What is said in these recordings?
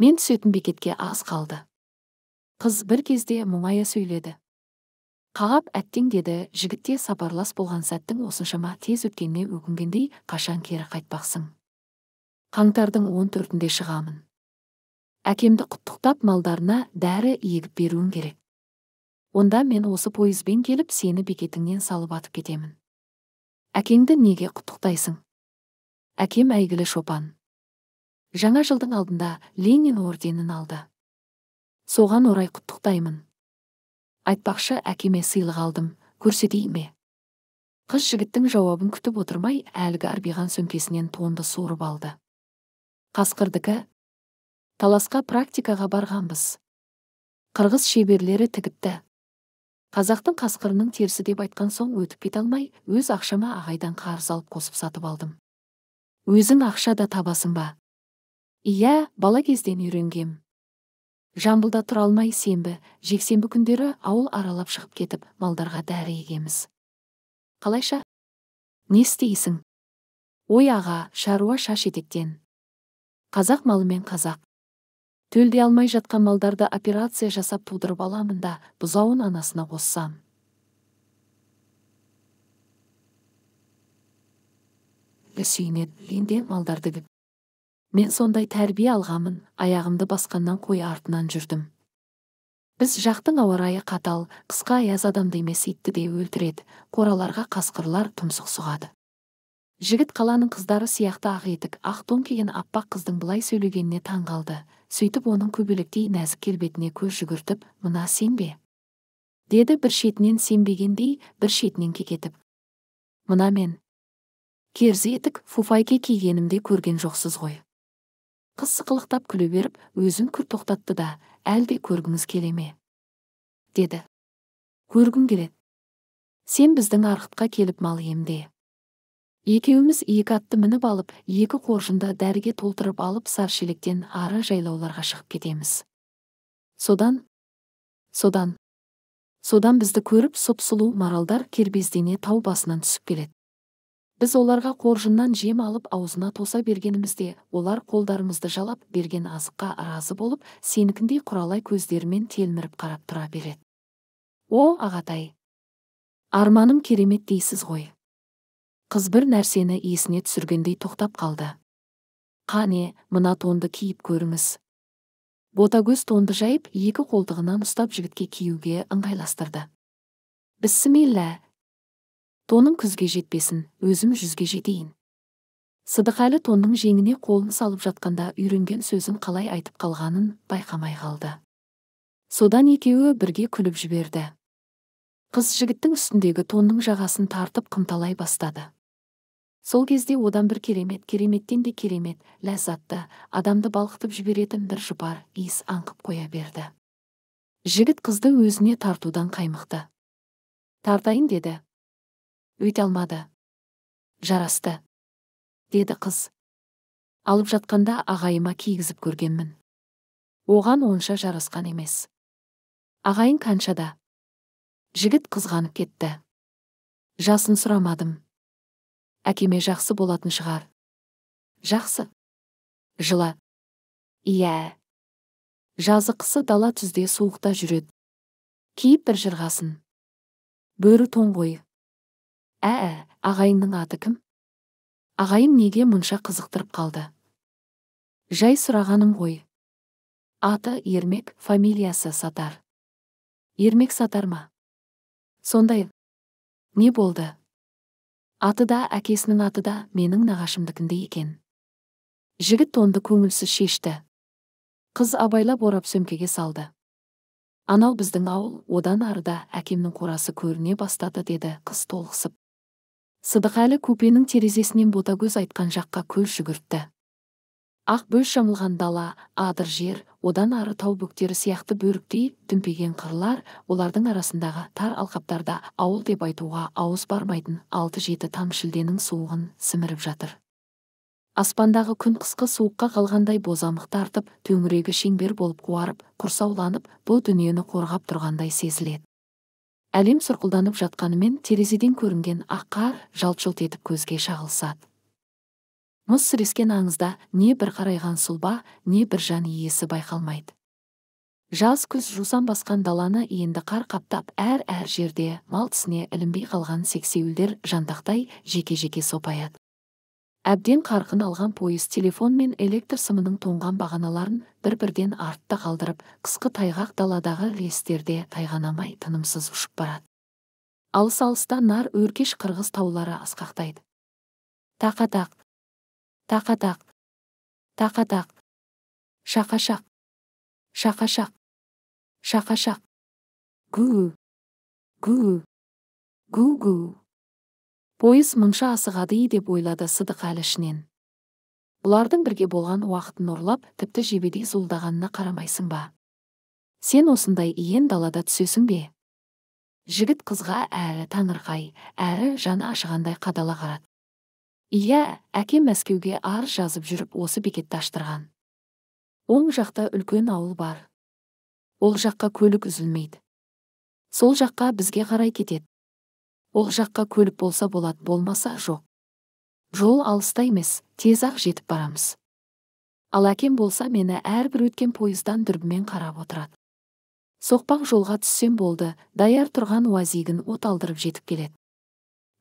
мен түсетін бекетке аз қалды қыз бір кезде мұңая сөйледі қағап әттең деді жігітте сапарлас болған сәттің осыншама тез өткеніне өкінгендей қашан кері қайтпақсың қаңтардың он төртінде шығамын әкемді құттықтап малдарына дәрі егіп беруің керек онда мен осы пойызбен келіп сені бекетіңнен салып атып кетемін әкеңді неге құттықтайсың әкем әйгілі шопан жаңа жылдың алдында ленин орденін алды соған орай құттықтаймын айтпақшы әкеме сыйлық алдым көрсетейін ме қыз жігіттің жауабын күтіп отырмай әлгі арбиған сөмкесінен тонды суырып алды қасқырдікі таласқа практикаға барғанбыз қырғыз шеберлері тігіпті қазақтың қасқырының терісі деп айтқан соң өтіп кете алмай өз ақшама ағайдан қарыз алып қосып сатып алдым өзің ақша да табасың ба иә бала кезден үйренгем жамбылда тұра алмай сенбі жексенбі күндері ауыл аралап шығып кетіп малдарға дәрі егеміз қалайша не істейсің ой аға шаруа шаш етектен қазақ малымен қазақ төлдей алмай жатқан малдарды операция жасап тудырып аламын да бұзауын анасына қоссам сүйінеді енді малдарды мен сондай тәрбие алғамын аяғымды басқаннан қой артынан жүрдім біз жақтың ауа райы қатал қысқа аяз адамды емес итті де өлтіреді қораларға қасқырлар тұмсық сұғады жігіт қаланың қыздары сияқты ақ етік ақ тон киген аппақ қыздың былай сөйлегеніне таң қалды сөйтіп оның көбелектей нәзік келбетіне көз жүгіртіп мына сен бе деді бір шетінен сенбегендей бір шетінен кекетіп мына мен керзі етік фуфайке кигенімде көрген жоқсыз ғой қыз сықылықтап күле беріп өзін күрт тоқтатты да әлде көргіңіз келе ме деді көргім келеді сен біздің арқытқа келіп мал емде екеуміз екі атты мініп алып екі қоржынды дәріге толтырып алып саршелектен ары жайлауларға шығып кетеміз содан содан содан бізді көріп сұп сұлу маралдар кербездене тау басынан түсіп келеді біз оларға қоржыннан жем алып аузына тоса бергенімізде олар қолдарымызды жалап берген азыққа разы болып сенікіндей құралай көздерімен телміріп қарап тұра береді о ағатай арманым керемет дейсіз ғой қыз бір нәрсені есіне түсіргендей тоқтап қалды қане мына тонды киіп көріңіз ботагөз тонды жайып екі қолтығынан ұстап жігітке киюге ыңғайластырды бісмилла тоның күзге жетпесін өзім жүзге жетейін сыдықәлі тонның жеңіне қолын салып жатқанда үйренген сөзін қалай айтып қалғанын байқамай қалды содан екеуі бірге күліп жіберді қыз жігіттің үстіндегі тонның жағасын тартып қымталай бастады сол кезде одан бір керемет кереметтен де керемет ләззатты адамды балқытып жіберетін бір жұпар иіс аңқып қоя берді жігіт қызды өзіне тартудан қаймықты тартайын деді өйте алмады жарасты деді қыз алып жатқанда ағайыма кигізіп көргенмін оған онша жарасқан емес ағайын қаншада жігіт қызғанып кетті жасын сұрамадым әкеме жақсы болатын шығар жақсы жылы иә жазы қысы дала түзде суықта жүреді киіп бір жырғасын бөрі тоң ғой ә ә ағайынның аты кім Ағайын неге мұнша қызықтырып қалды жай сұрағаным ғой аты ермек фамилиясы сатар ермек сатар ма сондай не болды аты да әкесінің аты да менің нағашымдікінде екен жігіт тонды көңілсіз шешті қыз абайлап орап сөмкеге салды анау біздің ауыл одан арыда әкемнің қорасы көріне бастады деді қыз толықсып сыдықәлі купенің терезесінен көз айтқан жаққа көз жүгіртті ақ бөл жамылған дала адыр жер одан ары тау бөктері сияқты бөріктей дүмпиген қырлар олардың арасындағы тар алқаптарда ауыл деп айтуға ауыз бармайтын алты жеті там шілденің суығын сіміріп жатыр аспандағы күн қысқы суыққа қалғандай бозамық тартып төңірегі шеңбер болып қуарып құрсауланып бұл дүниені қорғап тұрғандай сезіледі әлем сұрқылданып жатқанымен терезеден көрінген аққа жалт жұлт етіп көзге шағылысады мұз сірескен аңызда не бір қарайған сұлба не бір жан иесі байқалмайды жаз күз жусан басқан даланы енді қар қаптап әр әр жерде мал тісіне ілінбей қалған сексеуілдер жантақтай жеке жеке сопаяды әбден қарқын алған пойыз телефон мен электр сымының тоңған бағаналарын бір бірден артта қалдырып қысқы тайғақ даладағы рестерде тайғанамай тынымсыз ұшып барады алыс алыста нар өркеш қырғыз таулары асқақтайды тақатақ тақатақ тақатақ шақашақ шақашақ шақашақ гу гу гу гу пойыз мұнша асығады деп ойлады әлі ішінен бұлардың бірге болған уақытын ұрлап тіпті жебедей зуылдағанына қарамайсың ба сен осындай иен далада түсесің бе жігіт қызға әрі таңырқай әрі жаны ашығандай қадала қарады иә әке мәскеуге ар жазып жүріп осы бекетті аштырған оң жақта үлкен ауыл бар ол жаққа көлік үзілмейді сол жаққа бізге қарай кетеді ол жаққа көлік болса болады болмаса жоқ жол алыста емес тез ақ жетіп барамыз ал әкем болса мені әрбір өткен пойыздан дүрбімен қарап отырады соқпақ жолға түссем болды даяр тұрған уазигін оталдырып жетіп келеді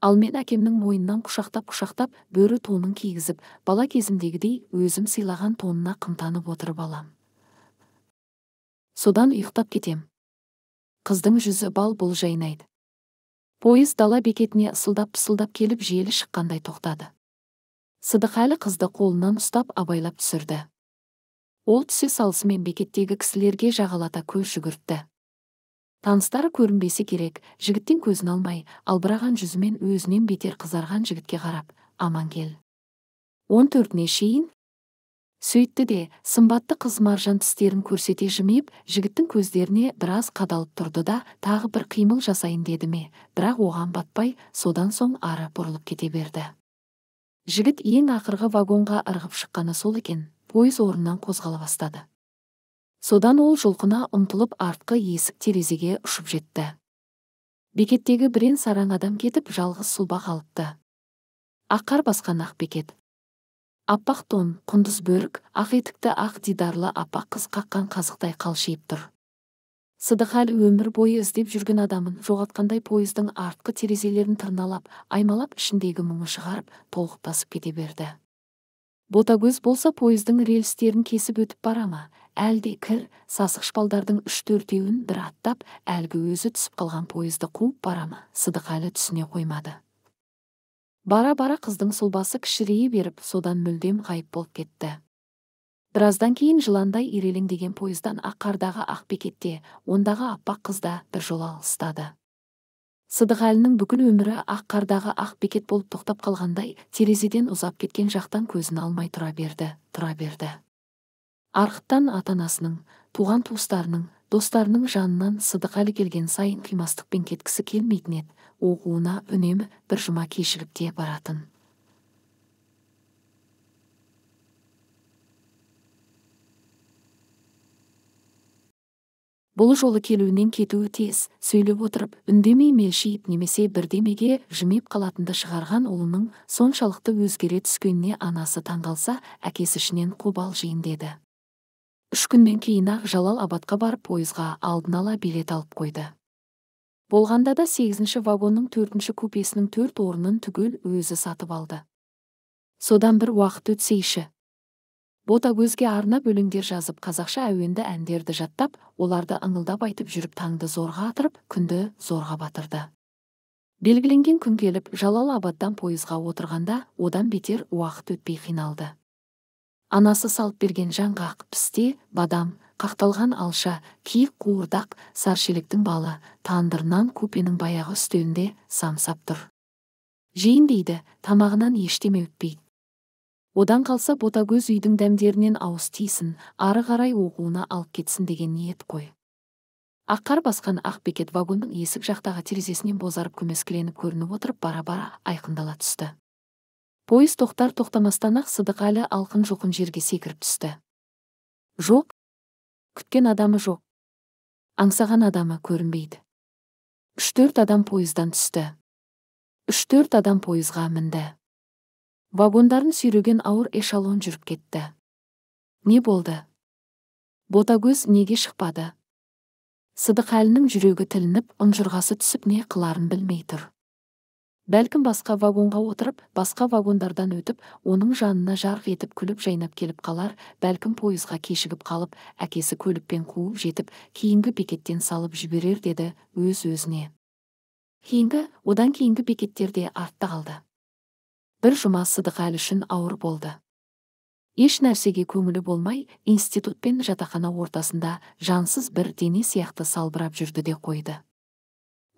ал мен әкемнің мойнынан құшақтап құшақтап бөрі тонын кигізіп бала кезімдегідей өзім сыйлаған тонына қымтанып отырып алам. содан ұйықтап кетем қыздың жүзі бал бұл жайнайды пойыз дала бекетіне ысылдап пысылдап келіп желі шыққандай тоқтады сыдықәлі қызды қолынан ұстап абайлап түсірді ол түсе салысымен бекеттегі кісілерге жағалата көз жүгіртті таныстары көрінбесе керек жігіттен көзін алмай албыраған жүзімен өзінен бетер қызарған жігітке қарап аман кел он төртіне шейін сөйтті де сымбатты қыз маржан тістерін көрсете жымиып жігіттің көздеріне біраз қадалып тұрды да тағы бір қимыл жасайын деді ме бірақ оған батпай содан соң ары бұрылып кете берді жігіт ең ақырғы вагонға ырғып шыққаны сол екен пойыз орнынан қозғала бастады содан ол жұлқына ұмтылып артқы есік терезеге ұшып жетті бекеттегі бірен сараң адам кетіп жалғыз сұлба қалыпты қар басқан ақ бекет аппақ тон құндыз бөрік ақ етікті ақ дидарлы аппақ қыз қаққан қазықтай қалшиып тұр әлі өмір бойы іздеп жүрген адамын жоғалтқандай пойыздың артқы терезелерін тырналап аймалап ішіндегі мұңы шығарып басып кете берді ботагөз болса пойыздың рельстерін кесіп өтіп бара ма әлде кір сасық шпалдардың үш төртеуін бір аттап әлгі өзі түсіп қалған пойызды қуып бара ма түсіне қоймады бара бара қыздың сұлбасы кішірейе беріп содан мүлдем ғайып болып кетті біраздан кейін жыландай ирелеңдеген пойыздан аққардағы бекетте ондағы аппақ қызда жола алыстады сыдығалының бүкіл өмірі аққардағы бекет болып тоқтап қалғандай терезеден ұзап кеткен жақтан көзін алмай тұра берді тұра берді арқыттан атанасының, туған туыстарының достарының жанынан сыдықәлі келген сайын қимастықпен кеткісі келмейтін еді оқуына үнемі бір жұма кешігіп баратын бұл жолы келуінен кетуі тез сөйлеп отырып үндемей мелшиіп немесе бірдемеге жымиып қалатынды шығарған ұлының соншалықты өзгере түскеніне анасы таңғалса әкесі ішінен қобалжиын деді үш күннен кейін ақ жалал абадқа барып пойызға алдын ала билет алып қойды болғанда да сегізінші вагонның төртінші купесінің төрт орынын түгел өзі сатып алды содан бір уақыт өтсейші өзге арна өлеңдер жазып қазақша әуенді әндерді жаттап оларды ыңылдап айтып жүріп таңды зорға атырып күнді зорға батырды белгіленген күн келіп жалал абадтан пойызға отырғанда одан бетер уақыт өтпей қиналды анасы салып берген жаңғақ пісте бадам қақталған алша киік қуырдақ саршеліктің балы тандырнан купенің баяғы үстелінде самсап тұр жейін дейді тамағынан ештеме өтпейді одан қалса ботагөз үйдің дәмдерінен ауыз тисін ары қарай оқуына алып кетсін деген ниет қой аққар басқан ақбекет вагонның есік жақтағы терезесінен бозарып көмескіленіп көрініп отырып бара бара айқындала түсті пойыз тоқтар тоқтамастан ақ әлі алқын жоқын жерге секіріп түсті жоқ күткен адамы жоқ аңсаған адамы көрінбейді үш төрт адам пойыздан түсті үш төрт адам пойызға мінді вагондарын сүйреген ауыр эшалон жүріп кетті не болды ботагөз неге шықпады әлінің жүрегі тілініп ұнжырғасы түсіп не қыларын білмей тұр бәлкім басқа вагонға отырып басқа вагондардан өтіп оның жанына жарқ етіп күліп жайнап келіп қалар бәлкім пойызға кешігіп қалып әкесі көлікпен қуып жетіп кейінгі бекеттен салып жіберер деді өз өзіне кейінгі одан кейінгі бекеттерде артта қалды бір жұма сыдықәлі үшін ауыр болды еш нәрсеге көңілі болмай институт пен жатақхана ортасында жансыз бір дене сияқты салбырап жүрді де қойды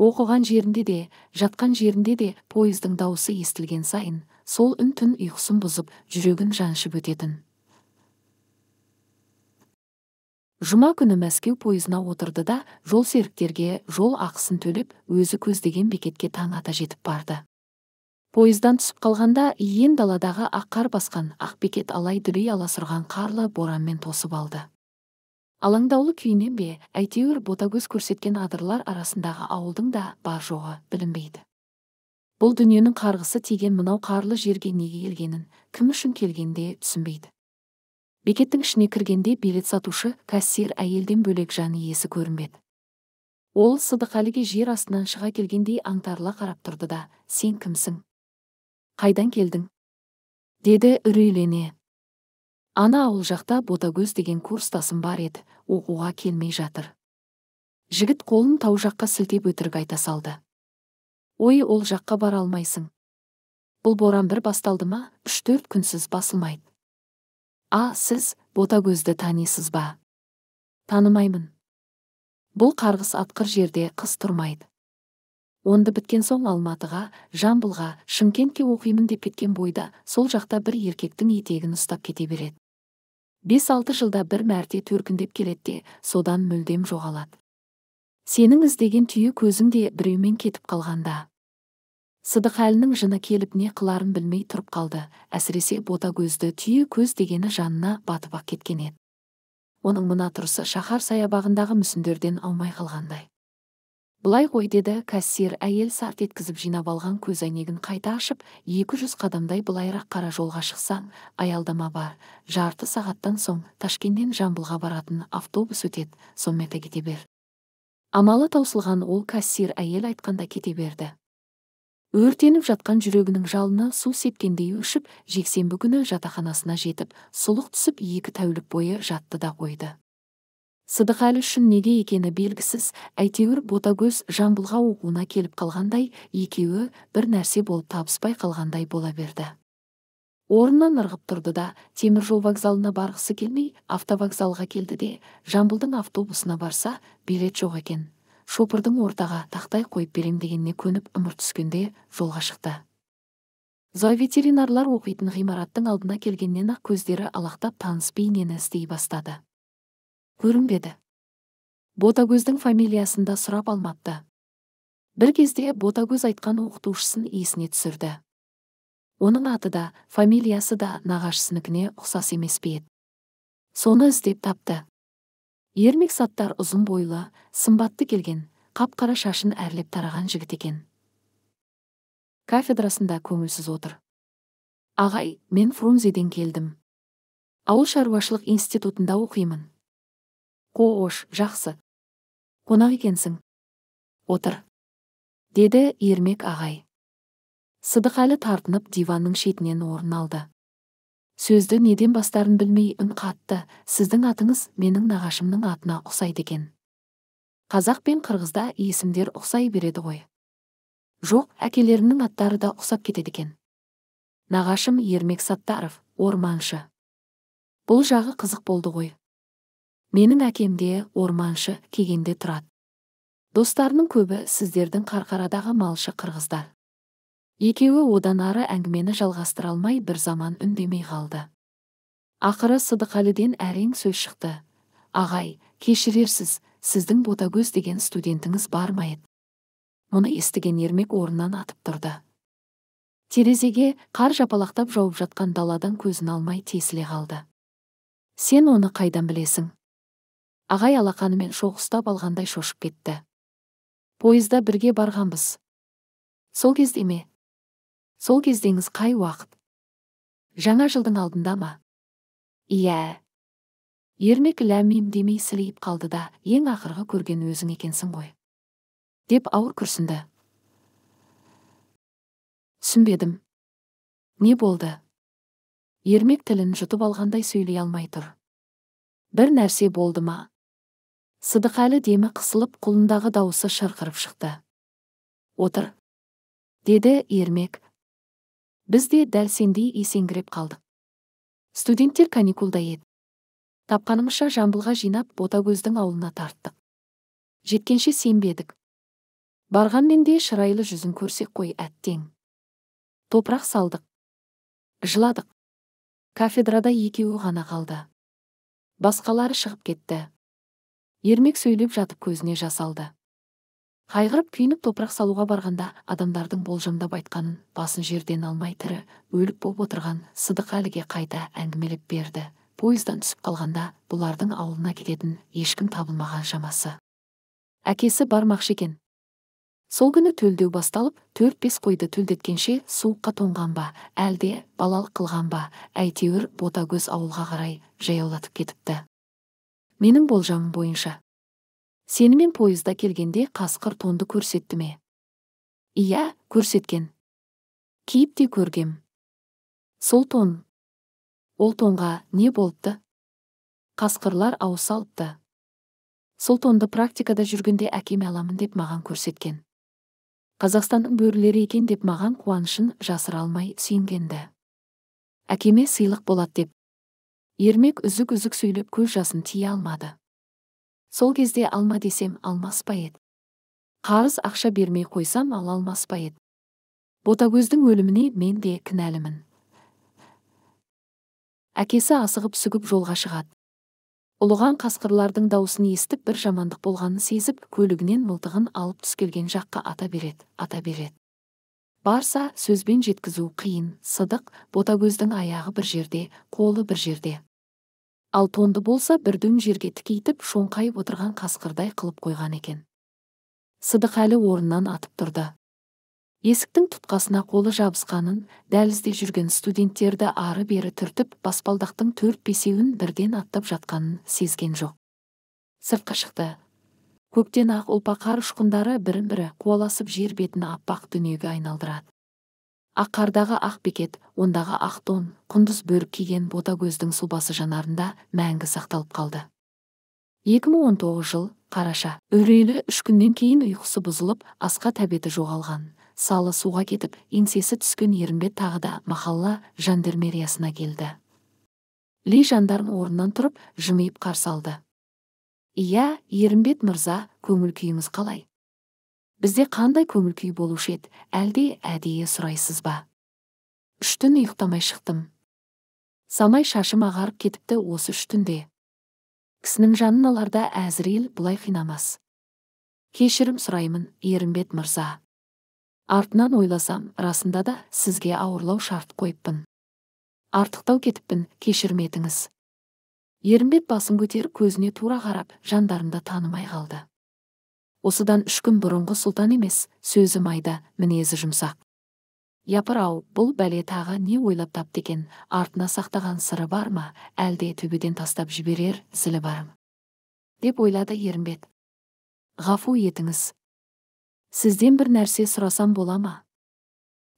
оқыған жерінде де жатқан жерінде де пойыздың даусы естілген сайын сол үн түн ұйқысын бұзып жүрегін жаншып өтетін жұма күні мәскеу пойызына отырды да жол серіктерге жол ақысын төлеп өзі көздеген бекетке таң ата жетіп барды пойыздан түсіп қалғанда иен даладағы ақ қар басқан ақ бекет алай дүлей аласұрған қарлы боранмен тосып алды алаңдаулы күйінен бе әйтеуір ботагөз көрсеткен адырлар арасындағы ауылдың да бар жоғы білінбейді бұл дүниенің қарғысы тиген мынау қарлы жерге неге келгенін кім үшін келгенде түсінбейді бекеттің ішіне кіргенде билет сатушы кассир әйелден бөлек жан иесі көрінбеді ол сыдықәліге жер астынан шыға келгендей аңтарыла қарап тұрды да сен кімсің қайдан келдің деді үрейлене ана ауыл жақта ботагөз деген курстасым бар еді оқуға келмей жатыр жігіт қолын тау жаққа сілтеп өтірік айта салды ой ол жаққа бара алмайсың бұл боран бір басталды ма үш төрт күнсіз басылмайды а сіз ботагөзді танисыз ба танымаймын бұл қарғыс атқыр жерде қыс тұрмайды онды біткен соң алматыға жамбылға шымкентке оқимын деп кеткен бойда сол жақта бір еркектің етегін ұстап кете береді 5-6 жылда бір мәрте төркіндеп келетте, содан мүлдем жоғалады сенің іздеген түйе көзің біреумен кетіп қалғанда әлінің жыны келіп не қыларын білмей тұрып қалды әсіресе бота көзді түйе көз дегені жанына батып ақ кеткен еді оның мұна тұрсы шаһар саябағындағы мүсіндерден алмай қалғандай былай ғой деді кассир әйел сарт еткізіп жинап алған көзәйнегін қайта ашып екі жүз қадамдай былайырақ қара жолға шықсаң аялдама бар жарты сағаттан соң ташкенттен жамбылға баратын автобус өтеді сонымен кете бер амалы таусылған ол кассир әйел айтқанда кете берді өртеніп жатқан жүрегінің жалыны су сепкендей өшіп жексенбі күні жатақханасына жетіп сұлық түсіп екі тәулік бойы жатты да қойды әлі үшін неге екені белгісіз әйтеуір ботагөз жамбылға оқуына келіп қалғандай екеуі бір нәрсе болып табыспай қалғандай бола берді орнынан ырғып тұрды да темір жол вокзалына барғысы келмей автовокзалға келді де жамбылдың автобусына барса билет жоқ екен шопырдың ортаға тақтай қойып берем дегеніне көніп ымырт түскенде жолға шықты зооветеринарлар оқитын ғимараттың алдына келгеннен ақ көздері алақтап таныс бейнені іздей бастады көрінбеді ботагөздің фамилиясын да сұрап алмапты бір кезде ботагөз айтқан оқытушысын есіне түсірді оның аты да фамилиясы да нағашысынікіне ұқсас емес пе еді соны іздеп тапты ермек саттар ұзын бойлы сымбатты келген қап қара шашын әрлеп тараған жігіт екен кафедрасында көңілсіз отыр ағай мен фрунзеден келдім ауыл шаруашылық институтында оқимын қош жақсы қонақ екенсің отыр деді ермек ағай сыдықәлі тартынып диванның шетінен орын алды сөзді неден бастарын білмей үн қатты сіздің атыңыз менің нағашымның атына ұқсайды екен қазақ пен қырғызда есімдер ұқсай береді ғой жоқ әкелерімнің аттары да ұқсап кетеді екен нағашым ермек саттаров орманшы бұл жағы қызық болды ғой менің әкем де орманшы кегенде тұрады достарының көбі сіздердің қарқарадағы малшы қырғыздар екеуі одан ары әңгімені жалғастыра алмай бір заман үндемей қалды ақыры сыдықәліден әрең сөз шықты ағай кешірерсіз сіздің ботагөз деген студентіңіз бар ма еді мұны естіген ермек орнынан атып тұрды терезеге қар жапалақтап жауып жатқан даладан көзін алмай тесіле қалды сен оны қайдан білесің ағай алақанымен шоғыстап алғандай шошып кетті пойызда бірге барғанбыз сол кезде ме сол кездеңіз қай уақыт жаңа жылдың алдында ма иә ермек ләммим демей сілейіп қалды да ең ақырғы көрген өзің екенсің ғой деп ауыр күрсінді түсінбедім не болды ермек тілін жұтып алғандай сөйлей алмай тұр бір нәрсе болды ма сыдықәлі демі қысылып құлындағы дауысы шырқырып шықты отыр деді ермек біз де дәл сендей есеңгіреп қалдық студенттер каникулда еді тапқанымызша жамбылға жинап ботагөздің ауылына тарттық жеткенше сенбедік барғанмен де шырайлы жүзін көрсек қой әттең топырақ салдық жыладық кафедрада екеуі ғана қалды басқалары шығып кетті ермек сөйлеп жатып көзіне жас алды қайғырып күйініп топырақ салуға барғанда адамдардың болжамдап айтқанын басын жерден алмай тірі өліп боп отырған сыдық әліге қайта әңгімелеп берді пойыздан түсіп қалғанда бұлардың ауылына кететін ешкім табылмаған шамасы әкесі бармақшы екен сол күні төлдеу басталып төрт бес қойды төлдеткенше суыққа тоңған ба әлде балалық қылған ба әйтеуір ботагөз ауылға қарай жаяулатып кетіпті менің болжамым бойынша сенімен пойызда келгенде қасқыр тонды көрсетті ме иә көрсеткен киіп те көргем сол тон ол тонға не болыпты қасқырлар ауыз салыпты сол тонды практикада жүргенде әкеме аламын деп маған көрсеткен қазақстанның бөрілері екен деп маған қуанышын жасыра алмай сүйінгенді әкеме сыйлық болады деп ермек үзік үзік сөйлеп көз жасын тия алмады сол кезде алма десем алмас па еді қарыз ақша бермей қойсам ала алмас па еді ботагөздің өліміне мен де кінәлімін әкесі асығып сүгіп жолға шығады ұлыған қасқырлардың даусын естіп бір жамандық болғанын сезіп көлігінен мылтығын алып түскелген жаққа ата береді ата береді барса сөзбен жеткізу қиын сыдық ботагөздің аяғы бір жерде қолы бір жерде ал тонды болса бірдің жерге тікейтіп шоңқайып отырған қасқырдай қылып қойған екен Сыдық әлі орнынан атып тұрды есіктің тұтқасына қолы жабысқанын дәлізде жүрген студенттерді ары бері түртіп баспалдақтың төрт бесеуін бірден аттап жатқанын сезген жоқ сыртқа шықты көктен ақ ұлпа қар ұшқындары бірін бірі қуаласып жер бетін аппақ дүниеге айналдырады аққардағы ақ бекет ондағы ақ тон құндыз бөрік киген бота көздің сұлбасы жанарында мәңгі сақталып қалды 2019 жыл қараша үрейлі үш күннен кейін ұйқысы бұзылып асқа тәбеті жоғалған салы суға кетіп еңсесі түскен ерімбет тағы да махалла жандармериясына келді ли жандарм орнынан тұрып жымиып қарсы алды иә ерімбет мырза көңіл күйіңіз қалай бізде қандай көңіл күй болушы еді әлде әдейі сұрайсыз ба үш түн ұйықтамай шықтым самай шашым ағарып кетіпті осы үш түнде кісінің жанын аларда әзірейіл бұлай қинамас кешірім сұраймын ерімбет мырза артынан ойласам расында да сізге ауырлау шарт қойыппын артықтау кетіппін кешірім етіңіз ерімбет басын көтеріп көзіне тура қарап жандарымды танымай қалды осыдан үш күн бұрынғы сұлтан емес сөзі майда мінезі жұмсақ япыр ау бұл бәле тағы не ойлап тапты екен артына сақтаған сыры бар ма әлде төбеден тастап жіберер зілі бар деп ойлады ерімбет ғафу етіңіз сізден бір нәрсе сұрасам бола ма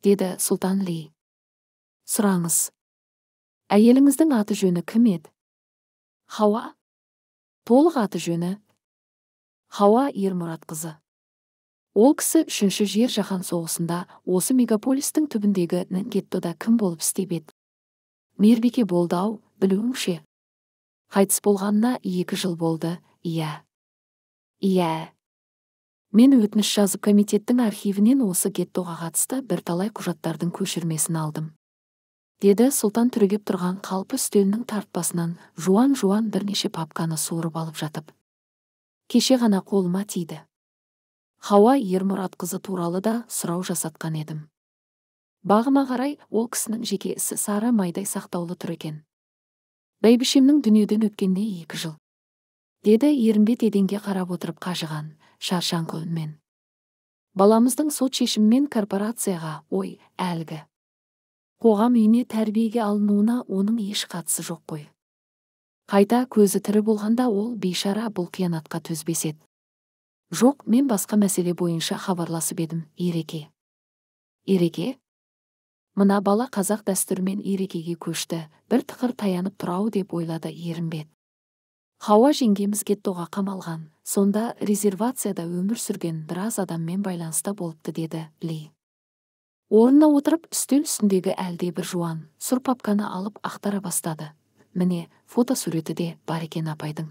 деді сұлтан ли сұраңыз әйеліңіздің аты жөні кім еді хауа толық аты жөні хауа ермұратқызы ол кісі үшінші жер жаһан соғысында осы мегаполистің түбіндегі кеттода кім болып істеп еді мейірбике болды ау білуіңше қайтыс болғанына екі жыл болды иә иә мен өтініш жазып комитеттің архивінен осы геттоға қатысты бірталай құжаттардың көшірмесін алдым деді сұлтан түрегеп тұрған қалпы үстелінің тартпасынан жуан жуан бірнеше папканы суырып алып жатып кеше ғана қолыма тиді хауа ермұратқызы туралы да сұрау жасатқан едім бағыма қарай ол кісінің жеке ісі сары майдай сақтаулы тұр екен бәйбішемнің дүниеден өткеніне екі жыл деді ерімбет еденге қарап отырып қажыған шаршаңқы үнмен баламыздың сот шешімімен корпорацияға ой әлгі қоғам үйіне тәрбиеге алынуына оның еш қатысы жоқ қой қайта көзі тірі болғанда ол бейшара бұл қиянатқа төзбес еді жоқ мен басқа мәселе бойынша хабарласып едім ереке ереке мына бала қазақ дәстүрімен ерекеге көшті бір тықыр таянып тұрау деп ойлады ерінбет хауа жеңгеміз геттоға қамалған сонда резервацияда өмір сүрген біраз адаммен байланыста болыпты деді ли орнына отырып үстел үстіндегі әлде жуан сұр папканы алып ақтара бастады міне фотосуреті де бар екен апайдың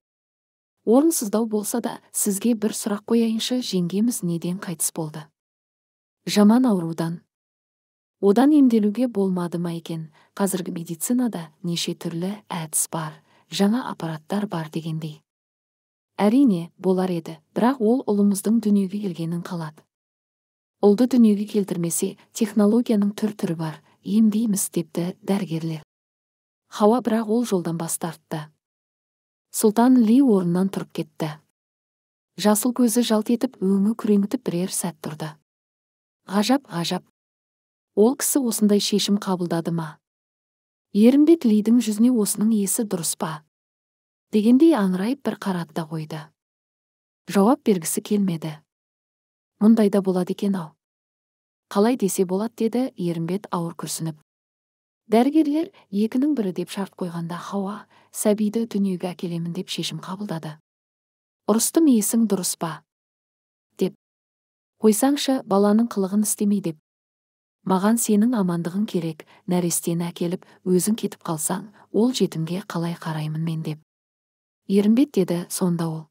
орынсыздау болса да сізге бір сұрақ қояйыншы жеңгеміз неден қайтыс болды жаман аурудан одан емделуге болмады ма екен қазіргі медицинада неше түрлі әдіс бар жаңа аппараттар бар дегендей әрине болар еді бірақ ол ұлымыздың дүниеге келгенін қалады ұлды дүниеге келтірмесе технологияның түр түрі бар емдейміз депті дәрігерлер хауа бірақ ол жолдан бас тартты сұлтан ли орнынан тұрып кетті жасыл көзі жалт етіп өңі күреңітіп бірер сәт тұрды ғажап ғажап ол кісі осындай шешім қабылдады ма ерімбет лидің жүзіне осының есі дұрыс па дегендей аңырайып бір қарады да қойды жауап бергісі келмеді мұндай да болады екен ау қалай десе болады деді ерімбет ауыр күрсініп дәрігерлер екінің бірі деп шарт қойғанда хауа сәбиді дүниеге әкелемін деп шешім қабылдады ұрыстым есің дұрыс па деп қойсаңшы баланың қылығын істемей деп маған сенің амандығың керек нәрестені әкеліп өзің кетіп қалсаң ол жетімге қалай қараймын мен деп ерінбет деді сонда ол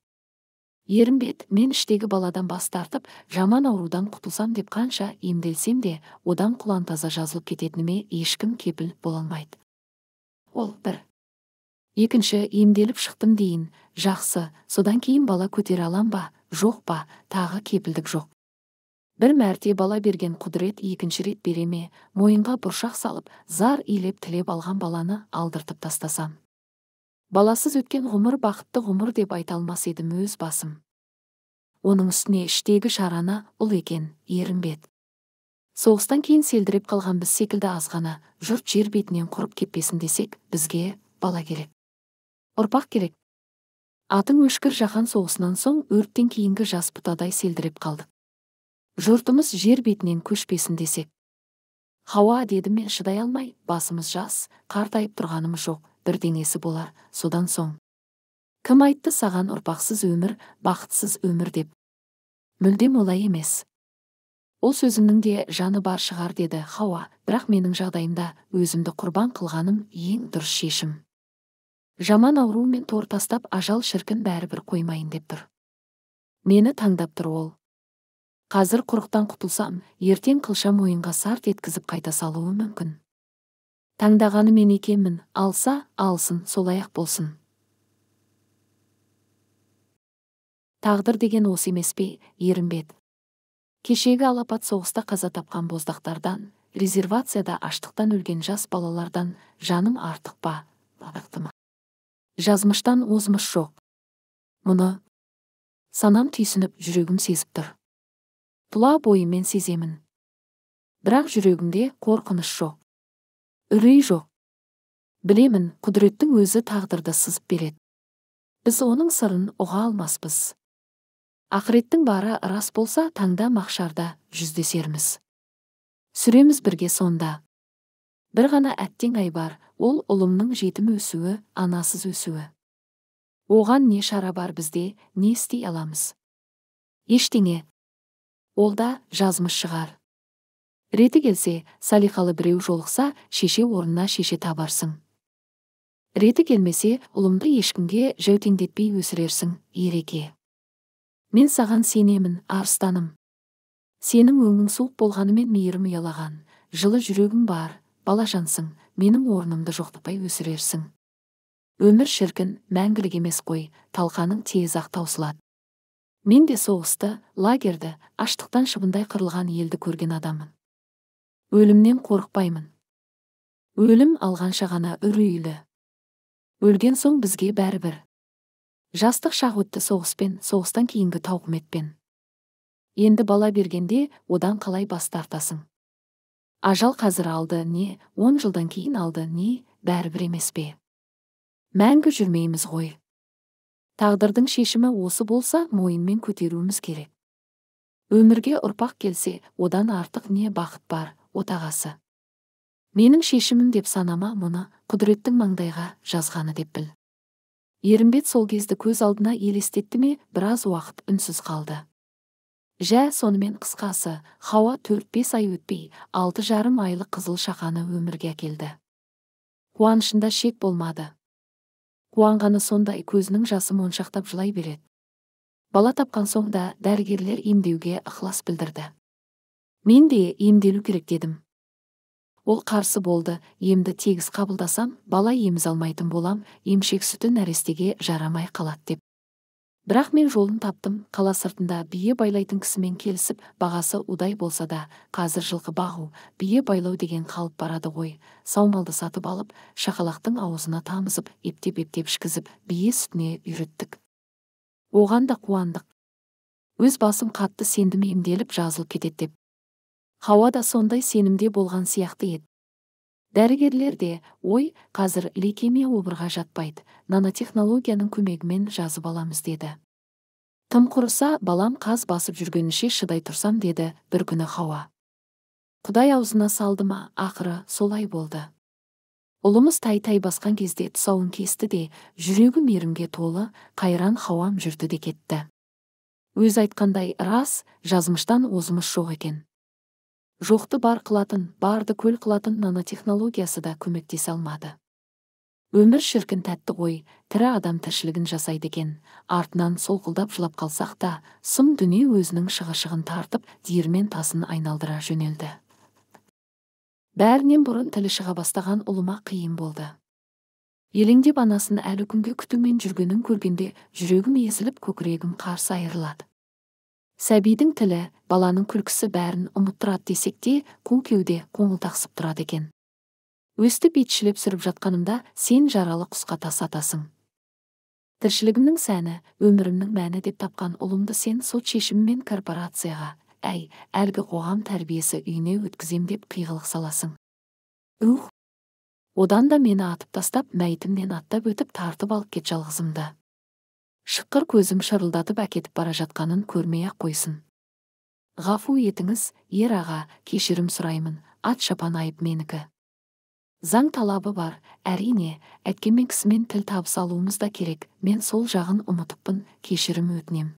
ерімбет мен іштегі баладан бас тартып жаман аурудан құтылсам деп қанша емделсем де одан құлан таза жазылып кететініме ешкім кепіл бола алмайды ол бір екінші емделіп шықтым дейін жақсы содан кейін бала көтере алам ба жоқ па тағы кепілдік жоқ бір мәрте бала берген құдірет екінші рет бере ме мойынға бұршақ салып зар илеп тілеп алған баланы алдыртып тастасам баласыз өткен ғұмыр бақытты ғұмыр деп айта алмас едім өз басым оның үстіне іштегі шарана ұл екен ерінбет соғыстан кейін селдіреп қалған біз секілді азғана жұрт жер бетінен құрып кетпесін десек бізге бала керек ұрпақ керек атың өшкір жаһан соғысынан соң өрттен кейінгі жас бұтадай селдіреп қалды. жұртымыз жер бетінен көшпесін десек хауа дедім мен шыдай алмай басымыз жас қартайып тұрғанымыз жоқ Бір бірдеңесі болар содан соң кім айтты саған ұрпақсыз өмір бақытсыз өмір деп мүлдем олай емес ол сөзімнің де жаны бар шығар деді хауа бірақ менің жағдайымда өзімді құрбан қылғаным ең дұрыс шешім жаман ауру мен тор тастап ажал шіркін бәрібір қоймайын деп тұр мені таңдап тұр ол қазір құрықтан құтылсам ертең қылша мойынға сарт еткізіп қайта салуы мүмкін таңдағаны мен екенмін алса алсын солай ақ болсын тағдыр деген осы емес пе ерімбет кешегі алапат соғыста қаза тапқан боздақтардан резервацияда аштықтан өлген жас балалардан жаным артық па жазмыштан озмыш жоқ мұны санам түйсініп жүрегім сезіп тұр тұла мен сеземін бірақ жүрегімде қорқыныш жоқ үрей жоқ білемін құдіреттің өзі тағдырды сызып береді біз оның сырын ұға алмаспыз ақыреттің бары рас болса таңда мақшарда жүздесерміз сүреміз бірге сонда бір ғана әттең ай бар ол ұлымның жетім өсуі анасыз өсуі оған не шара бар бізде не істей аламыз ештеңе ол да жазмыш шығар реті келсе салиқалы біреу жолықса шеше орнына шеше табарсың реті келмесе ұлымды ешкімге жәутеңдетпей өсірерсің ереке мен саған сенемін арыстаным сенің өңің суық болғанымен мейірім ұялаған жылы жүрегің бар балажансың менің орнымды жоқтықпай өсірерсің өмір шіркін мәңгілік емес қой талқаның тез ақ таусылады мен де соғысты лагерді аштықтан шыбындай қырылған елді көрген адаммын өлімнен қорықпаймын өлім алғанша ғана үрейлі өлген соң бізге бәрібір жастық шақ өтті соғыспен соғыстан кейінгі тауқыметпен енді бала бергенде одан қалай бас тартасың ажал қазір алды не он жылдан кейін алды не бәрібір емес пе мәңгі жүрмейміз ғой тағдырдың шешімі осы болса мойынмен көтеруіміз керек өмірге ұрпақ келсе одан артық не бақыт бар отағасы менің шешімім деп санама мұны құдіреттің маңдайға жазғаны деп біл ерімбет сол кезді көз алдына елестетті ме біраз уақыт үнсіз қалды жә сонымен қысқасы хауа төрт бес ай өтпей алты жарым айлық қызыл шақаны өмірге әкелді қуанышында шек болмады қуанғаны сондай көзінің жасы моншақтап жылай береді бала тапқан соң да дәрігерлер емдеуге ықылас білдірді мен де емделу керек дедім ол қарсы болды емді тегіс қабылдасам бала еміз алмайтын болам емшек сүті нәрестеге жарамай қалады деп бірақ мен жолын таптым қала сыртында бие байлайтын кісімен келісіп бағасы удай болса да қазір жылқы бағу бие байлау деген қалып барады ғой саумалды сатып алып шақалақтың аузына тамызып ептеп ептеп ішкізіп бие сүтіне үйреттік оған да қуандық өз басым қатты сендім емделіп жазылып кетеді деп хауа да сондай сенімде болған сияқты еді дәрігерлер де ой қазір лейкемия обырға жатпайды нанотехнологияның көмегімен жазып аламыз деді тым құрыса балам қаз басып жүргенінше шыдай тұрсам деді бір күні хауа құдай аузына салды ма ақыры солай болды ұлымыз тай тай басқан кезде тұсауын кесті де жүрегі мейірімге толы қайран хауам жүрді де кетті өз айтқандай рас жазмыштан озымыз жоқ екен жоқты бар қылатын барды көл қылатын нанотехнологиясы да көмектесе алмады өмір шіркін тәтті ғой тірі адам тіршілігін жасайды екен артынан солқылдап жылап қалсақ та сұм дүние өзінің шығышығын тартып диірмен тасын айналдыра жөнелді бәрінен бұрын тілі шыға бастаған ұлыма қиын болды елеңдеп анасын әлі күнге күтумен жүргенін көргенде жүрегім есіліп көкірегім қарсы айырылады сәбидің тілі баланың күлкісі бәрін ұмыттырады десек те қу кеуде қоңылтақсып тұрады екен өстіп итшілеп сүріп жатқанымда сен жаралы құсқа тас атасың тіршілігімнің сәні өмірімнің мәні деп тапқан ұлымды сен сот шешімімен корпорацияға әй әлгі қоғам тәрбиесі үйіне өткізем деп қиғылық саласың ух одан да мені атып тастап мәйітімнен аттап өтіп тартып алып кет жалғызымды шыққыр көзім шырылдатып әкетіп бара жатқанын көрмей ақ қойсын ғафу етіңіз ер аға кешірім сұраймын ат шапан айып менікі заң талабы бар әрине әйткенмен кісімен тіл табыса алуымыз да керек мен сол жағын ұмытыппын кешірім өтінем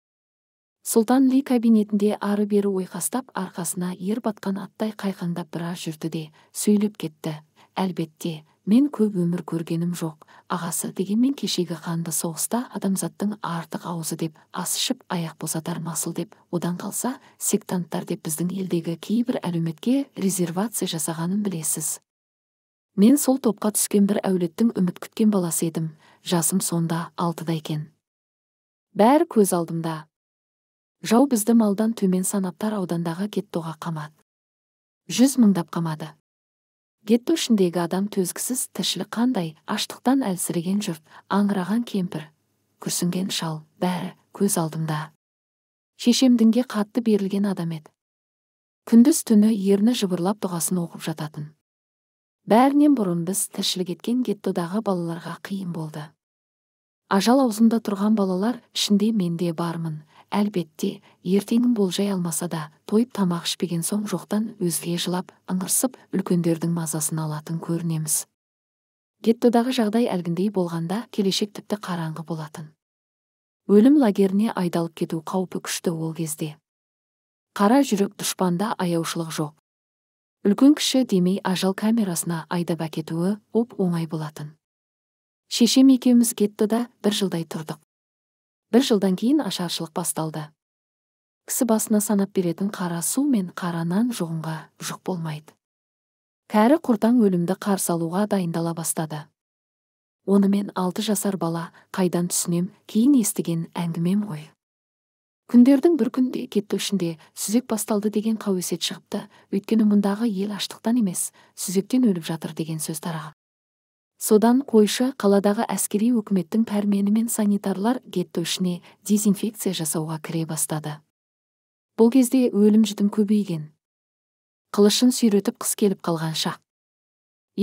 сұлтан ли кабинетінде ары бері ойқастап арқасына ер батқан аттай қайқаңдап біраз жүрді де сөйлеп кетті әлбетте мен көп өмір көргенім жоқ ағасы дегенмен кешегі қанды соғыста адамзаттың артық ауызы деп ас ішіп аяқ босатар масыл деп одан қалса сектанттар деп біздің елдегі кейбір әлеуметке резервация жасағанын білесіз мен сол топқа түскен бір әулеттің үміт күткен баласы едім жасым сонда алтыда екен бәрі көз алдымда жау бізді малдан төмен санаптар аудандағы кеттоға қамады жүз мыңдап қамады гетто ішіндегі адам төзгісіз тіршілік қандай аштықтан әлсіреген жұрт аңыраған кемпір күрсінген шал бәрі көз алдымда шешем дінге қатты берілген адам еді күндіз түні ерні жыбырлап дұғасын оқып жататын бәрінен бұрын біз тіршілік еткен геттодағы балаларға қиын болды ажал аузында тұрған балалар ішінде мен бармын әлбетте ертеңін болжай алмаса да тойып тамақ ішпеген соң жоқтан өзге жылап ыңырсып үлкендердің мазасын алатын көрінеміз геттодағы жағдай әлгіндей болғанда келешек тіпті қараңғы болатын өлім лагеріне айдалып кету қаупі күшті ол кезде қара жүрек дұшпанда аяушылық жоқ үлкен кіші демей ажал камерасына айдап әкетуі оп оңай болатын шешем екеуміз геттода бір жылдай тұрдық бір жылдан кейін ашаршылық басталды кісі басына санап беретін қара су мен қара нан жоғынға жұқ болмайды кәрі құртаң өлімді қарсы алуға дайындала бастады онымен алты жасар бала қайдан түсінем кейін естіген әңгімем ғой күндердің бір күнде кетті ішінде сүзек басталды деген қауесет шығыпты өйткені мұндағы ел аштықтан емес сүзектен өліп жатыр деген сөз тараған содан қойшы қаладағы әскери өкіметтің пәрменімен санитарлар гетто ішіне дезинфекция жасауға кіре бастады бұл кезде өлім жітім көбейген қылышын сүйретіп қыс келіп қалған шақ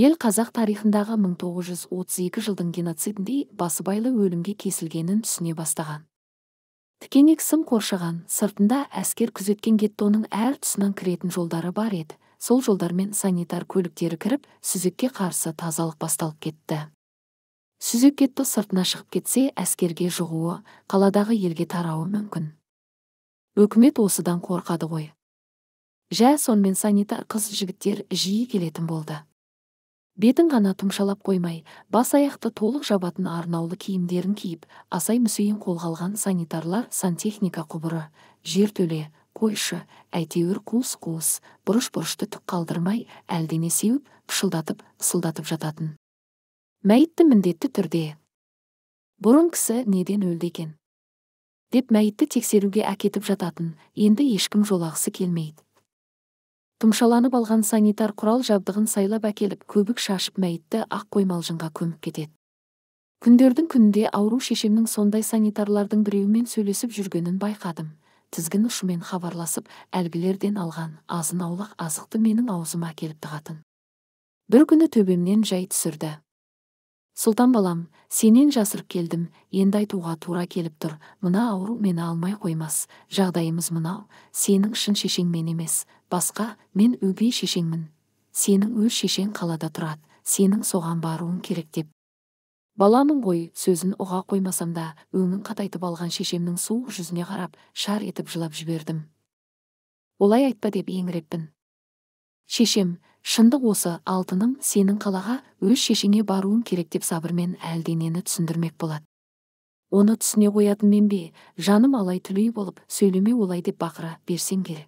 ел қазақ тарихындағы 1932 жылдың геноцидіндей басыбайлы өлімге кесілгенін түсіне бастаған тікенек сым қоршаған сыртында әскер күзеткен геттоның әр тұсынан кіретін жолдары бар еді сол жолдармен санитар көліктері кіріп сүзекке қарсы тазалық басталып кетті Сүзек кетті сыртына шығып кетсе әскерге жұғуы қаладағы елге тарауы мүмкін өкімет осыдан қорқады ғой жә сонымен санитар қыз жігіттер жиі келетін болды бетін ғана тұмшалап қоймай бас аяқты толық жабатын арнаулы киімдерін киіп асай мүсейін қолға алған санитарлар сантехника құбыры жертөле қойшы әйтеуір қуыс қуыс бұрыш бұрышты түк қалдырмай әлдене сеуіп пышылдатып ысылдатып жататын мәйітті міндетті түрде бұрын кісі неден өлді екен деп мәйітті тексеруге әкетіп жататын енді ешкім жолағысы келмейді тұмшаланып алған санитар құрал жабдығын сайлап әкеліп көбік шашып мәйітті ақ қоймалжыңға көміп кетеді күндердің күнінде ауру шешемнің сондай санитарлардың біреуімен сөйлесіп жүргенін байқадым тізгін ұшымен хабарласып әлгілерден алған азын аулақ азықты менің аузыма келіп тығатын бір күні төбемнен жай түсірді сұлтан балам сенен жасырып келдім енді айтуға тура келіп тұр мына ауру мені алмай қоймас жағдайымыз мынау сенің шын шешеңмен емес басқа мен өгей шешеңмін сенің өз шешең қалада тұрады сенің соған баруың керек деп баламын ғой сөзін ұға қоймасам да өңін қатайтып алған шешемнің суық жүзіне қарап шар етіп жылап жібердім олай айтпа деп еңіреппін шешем шындық осы алтының сенің қалаға өз шешеңе баруың керек деп сабырмен әлденені түсіндірмек болады оны түсіне қоятын мен бе жаным алай түлей болып сөйлеме олай деп бақыра берсем керек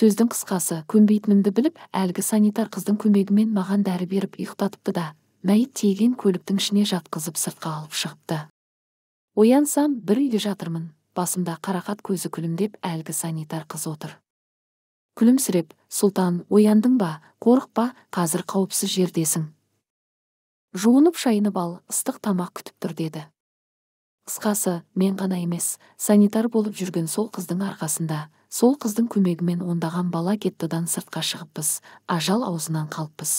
сөздің қысқасы көнбейтінімді біліп әлгі санитар қыздың көмегімен маған дәрі беріп ұйықтатыпты да мәйіт тиеген көліктің ішіне жатқызып сыртқа алып шығыпты оянсам бір үйде жатырмын басымда қарақат көзі күлімдеп әлгі санитар қыз отыр күлімсіреп сұлтан ояндың ба қорықпа қазір қауіпсіз жердесің жуынып шайынып ал ыстық тамақ күтіп тұр деді қысқасы мен ғана емес санитар болып жүрген сол қыздың арқасында сол қыздың көмегімен ондаған бала кеттідан сыртқа шығыппыз ажал аузынан қалыппыз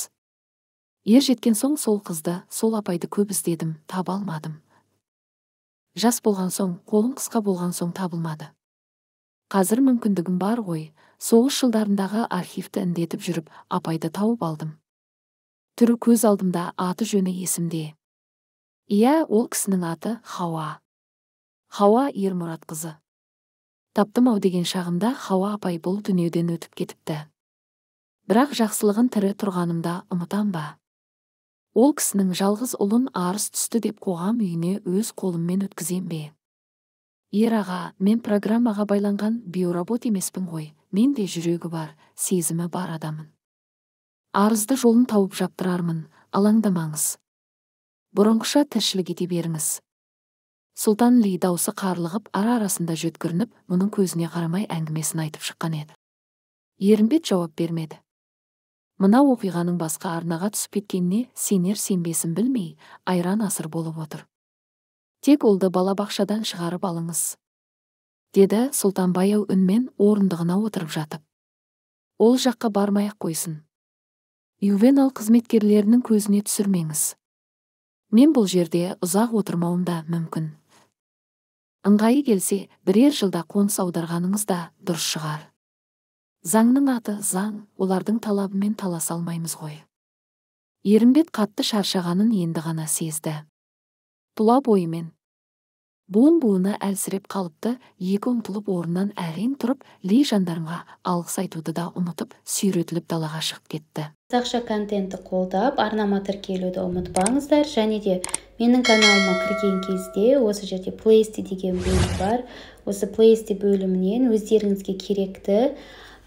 ер жеткен соң сол қызды сол апайды көп іздедім таба алмадым жас болған соң қолым қысқа болған соң табылмады қазір мүмкіндігім бар ғой соғыс жылдарындағы архивті індетіп жүріп апайды тауып алдым түрі көз алдымда аты жөні есімде иә ол кісінің аты хауа хауа ермұратқызы таптым ау деген шағымда хауа апай бұл дүниеден өтіп кетіпті бірақ жақсылығын тірі тұрғанымда ұмытам ба ол кісінің жалғыз ұлын арыз түсті деп қоғам үйіне өз қолыммен өткізем бе ер аға мен программаға байланған биоробот емеспін ғой мен де жүрегі бар сезімі бар адаммын арызды жолын тауып жаптырармын алаңдамаңыз бұрынғыша тіршілік ете беріңіз сұлтан ли даусы қарлығып ара арасында жөткірініп мұның көзіне қарамай әңгімесін айтып шыққан еді ерімбет жауап бермеді мына оқиғаның басқа арнаға түсіп кеткеніне сенер сенбесін білмей айран асыр болып отыр тек олды балабақшадан шығарып алыңыз деді сұлтан баяу үнмен орындығына отырып жатып ол жаққа бармай ақ қойсын ювенал қызметкерлерінің көзіне түсірмеңіз мен бұл жерде ұзақ отырмауым да мүмкін ыңғайы келсе бірер жылда қоныс аударғаныңыз да дұрыс шығар заңның аты заң олардың талабымен таласа алмаймыз ғой ерімбет қатты шаршағанын енді ғана сезді тұла бойымен буын буыны әлсіреп қалыпты екі ұмтылып орнынан әрең тұрып ли жандарға алғыс айтуды да ұмытып сүйретіліп далаға шығып кетті қазақша контентті қолдап арнама тіркелуді ұмытпаңыздар және де менің каналыма кірген кезде осы жерде плейсти деген бөлім бар осы плейсти бөлімінен өздеріңізге керекті